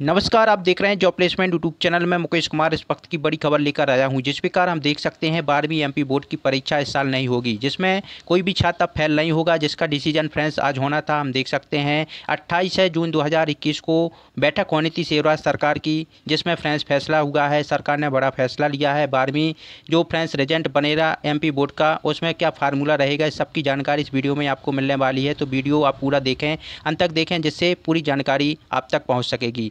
नमस्कार आप देख रहे हैं जॉब प्लेसमेंट यूट्यूब चैनल में मुकेश कुमार इस वक्त की बड़ी खबर लेकर आया हूं जिस प्रकार हम देख सकते हैं बारहवीं एमपी बोर्ड की परीक्षा इस साल नहीं होगी जिसमें कोई भी छात्र फेल नहीं होगा जिसका डिसीजन फ्रेंड्स आज होना था हम देख सकते हैं अट्ठाईस है जून इक्कीस को बैठक होनी थी शिवराज सरकार की जिसमें फ्रेंड्स फैसला हुआ है सरकार ने बड़ा फैसला लिया है बारहवीं जो फ्रेंड्स बने रहा एम बोर्ड का उसमें क्या फार्मूला रहेगा इस सबकी जानकारी इस वीडियो में आपको मिलने वाली है तो वीडियो आप पूरा देखें अंत तक देखें जिससे पूरी जानकारी आप तक पहुँच सकेगी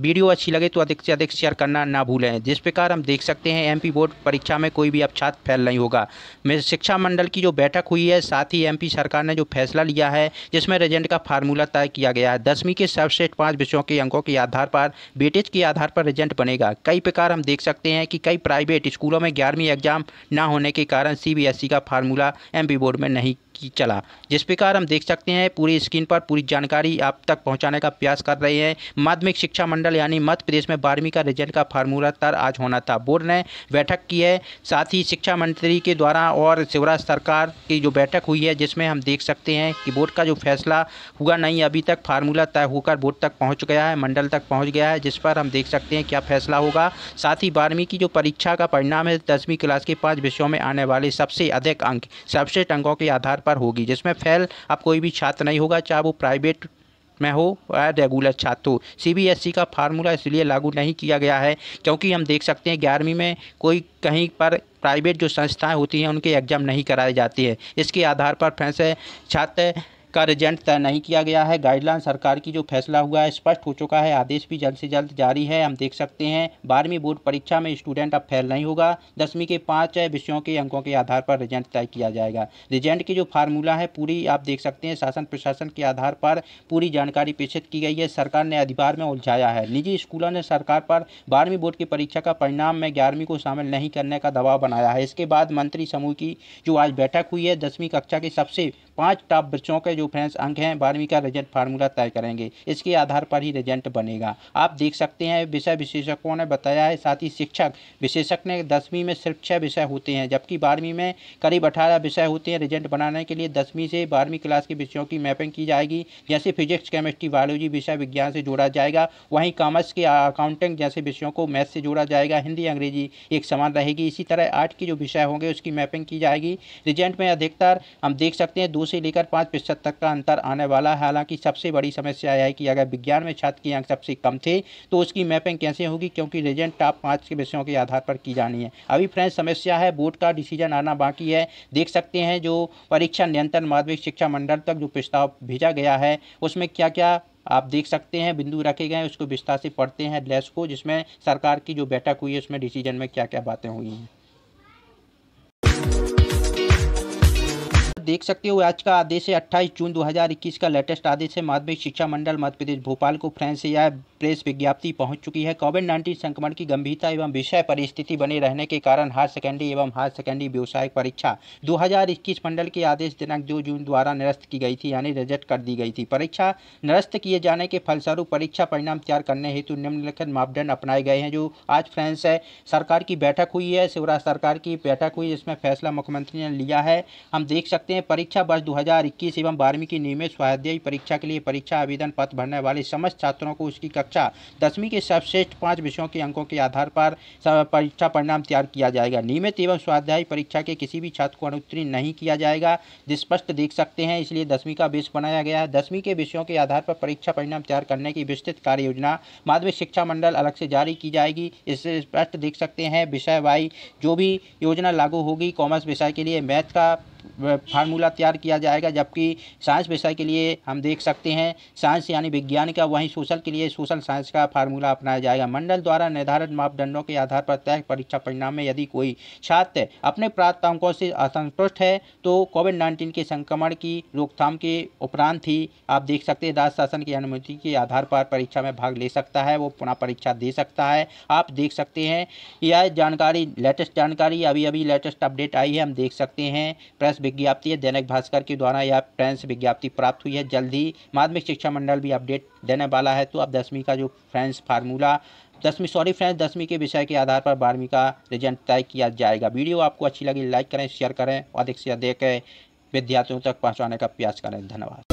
वीडियो अच्छी लगे तो अधिक से अधिक शेयर करना ना भूलें जिस प्रकार हम देख सकते हैं एमपी बोर्ड परीक्षा में कोई भी अपछात फैल नहीं होगा शिक्षा मंडल की जो बैठक हुई है साथ ही एमपी सरकार ने जो फैसला लिया है जिसमें रिजल्ट का फार्मूला तय किया गया है दसवीं के सर्वश्रेष्ठ पाँच विषयों के अंकों के आधार पर बेटेज के आधार पर रिजल्ट बनेगा कई प्रकार हम देख सकते हैं कि कई प्राइवेट स्कूलों में ग्यारहवीं एग्जाम ना होने के कारण सी e का फार्मूला एम बोर्ड में नहीं की चला जिस प्रकार हम देख सकते हैं पूरी स्क्रीन पर पूरी जानकारी आप तक पहुँचाने का प्रयास कर रहे हैं माध्यमिक शिक्षा मंडल मंडल यानी मध्य प्रदेश में बारहवीं का रिजल्ट का फार्मूला तर आज होना था बोर्ड ने बैठक की है साथ ही शिक्षा मंत्री के द्वारा और शिवराज सरकार की जो बैठक हुई है जिसमें हम देख सकते हैं कि बोर्ड का जो फैसला हुआ नहीं अभी तक फार्मूला तय होकर बोर्ड तक पहुँच गया है मंडल तक पहुँच गया है जिस पर हम देख सकते हैं क्या फैसला होगा साथ ही बारहवीं की जो परीक्षा का परिणाम है दसवीं क्लास के पाँच विषयों में आने वाले सबसे अधिक अंक सबसे अंकों के आधार पर होगी जिसमें फैल अब कोई भी छात्र नहीं होगा चाहे वो प्राइवेट मैं हो रेगुलर छात्र हो ई का फार्मूला इसलिए लागू नहीं किया गया है क्योंकि हम देख सकते हैं ग्यारहवीं में कोई कहीं पर प्राइवेट जो संस्थाएं होती हैं उनके एग्जाम नहीं कराए जाते हैं इसके आधार पर फैसे छात्र का रिजल्ट तय नहीं किया गया है गाइडलाइन सरकार की जो फैसला हुआ है स्पष्ट हो चुका है आदेश भी जल्द से जल्द जारी है हम देख सकते हैं बारहवीं बोर्ड परीक्षा में स्टूडेंट अब फेल नहीं होगा दसवीं के पाँच विषयों के अंकों के आधार पर रिजल्ट तय किया जाएगा रिजल्ट की जो फार्मूला है पूरी आप देख सकते हैं शासन प्रशासन के आधार पर पूरी जानकारी प्रेषित की गई है सरकार ने अधिभार में उलझाया है निजी स्कूलों ने सरकार पर बारहवीं बोर्ड की परीक्षा का परिणाम में ग्यारहवीं को शामिल नहीं करने का दबाव बनाया है इसके बाद मंत्री समूह की जो आज बैठक हुई है दसवीं कक्षा के सबसे पाँच टॉप बच्चों के जो जो फ्रेंड्स अंक हैं बारहवीं का रिजल्ट फार्मूला तय करेंगे इसके आधार पर ही रिजल्ट बनेगा आप देख सकते हैं विषय विशेषकों ने बताया है साथ ही शिक्षक विशेषक ने दसवीं में सिर्फ छः विषय होते हैं जबकि बारहवीं में करीब अठारह विषय होते हैं रिजल्ट बनाने के लिए दसवीं से बारहवीं क्लास के विषयों की मैपिंग की जाएगी जैसे फिजिक्स केमिस्ट्री बायोलॉजी विषय विज्ञान से जोड़ा जाएगा वहीं कॉमर्स के अकाउंटिंग जैसे विषयों को मैथ से जोड़ा जाएगा हिंदी अंग्रेजी एक समान रहेगी इसी तरह आर्ट के जो विषय होंगे उसकी मैपिंग की जाएगी रिजेंट में अधिकतर हम देख सकते हैं दो से लेकर पाँच प्रतिशत तक तक का अंतर आने वाला है हालांकि सबसे बड़ी समस्या यह है कि अगर विज्ञान में छात्र की अंक सबसे कम थे तो उसकी मैपिंग कैसे होगी क्योंकि रिजल्ट टॉप पाँच के विषयों के आधार पर की जानी है अभी फ्रेंड समस्या है बोर्ड का डिसीजन आना बाकी है देख सकते हैं जो परीक्षा नियंत्रण माध्यमिक शिक्षा मंडल तक जो प्रस्ताव भेजा गया है उसमें क्या क्या आप देख सकते हैं बिंदु रखे गए हैं उसको विस्तार से पढ़ते हैं लेस को जिसमें सरकार की जो बैठक हुई है उसमें डिसीजन में क्या क्या बातें हुई हैं देख सकते हो आज का आदेश है 28 जून 2021 का लेटेस्ट आदेश है माध्यमिक शिक्षा मंडल मध्य प्रदेश भोपाल को फ्रेंच से या प्रेस विज्ञप्ति पहुंच चुकी है कोविड नाइन्टीन संक्रमण की गंभीरता एवं विषय परिस्थिति बने रहने के कारण हायर सेकेंडरी एवं हायर सेकेंडरी व्यवसायिक परीक्षा 2021 मंडल के आदेश दिनांक 2 जून द्वारा निरस्त की गई थी यानी रिजेक्ट कर दी गई थी परीक्षा निरस्त किए जाने के फलस्वरूप परीक्षा परिणाम तैयार करने हेतु निम्नलिखित मापदंड अपनाए गए हैं जो आज फ्रेंस है सरकार की बैठक हुई है शिवराज सरकार की बैठक हुई जिसमें फैसला मुख्यमंत्री ने लिया है हम देख सकते हैं परीक्षा वर्ष इक्कीस एवं बारहवीं की नियमित स्वाध्यायी परीक्षा के लिए परीक्षा आवेदन पत्र भरने वाले समस्त छात्रों को उसकी कक्षा कक्षा दसवीं के सर्वश्रेष्ठ पाँच विषयों के अंकों के आधार पर परीक्षा परिणाम तैयार किया जाएगा नियमित एवं स्वाध्याय परीक्षा के किसी भी छात्र को अनुत्तीर्ण नहीं किया जाएगा स्पष्ट देख सकते हैं इसलिए दसवीं का बेस बनाया गया है दसवीं के विषयों के आधार पर परीक्षा परिणाम तैयार करने की विस्तृत कार्य योजना माध्यमिक शिक्षा मंडल अलग से जारी की जाएगी इससे स्पष्ट देख सकते हैं विषय वाई जो भी योजना लागू होगी कॉमर्स विषय के लिए मैथ का फार्मूला तैयार किया जाएगा जबकि साइंस विषय के लिए हम देख सकते हैं साइंस यानी विज्ञान का वहीं सोशल के लिए सोशल साइंस का फार्मूला अपनाया जाएगा मंडल द्वारा निर्धारित मापदंडों के आधार पर तय परीक्षा परिणाम में यदि कोई छात्र अपने प्राप्त अंकों से असंतुष्ट है तो कोविड नाइन्टीन के संक्रमण की रोकथाम के उपरांत ही आप देख सकते हैं राज्य शासन की अनुमति के आधार पर परीक्षा में भाग ले सकता है वो पुनः परीक्षा दे सकता है आप देख सकते हैं यह जानकारी लेटेस्ट जानकारी अभी अभी लेटेस्ट अपडेट आई है हम देख सकते हैं प्रेस प्रेस विज्ञप्ति है दैनिक भास्कर के द्वारा यह प्रेस विज्ञप्ति प्राप्त हुई है जल्द ही माध्यमिक शिक्षा मंडल भी अपडेट देने वाला है तो अब दसवीं का जो फ्रेंड्स फार्मूला दसवीं सॉरी फ्रेंड्स दसवीं के विषय के आधार पर बारहवीं का रिजल्ट तय किया जाएगा वीडियो आपको अच्छी लगी लाइक करें शेयर करें और अधिक से अधिक विद्यार्थियों तक पहुँचाने का प्रयास करें धन्यवाद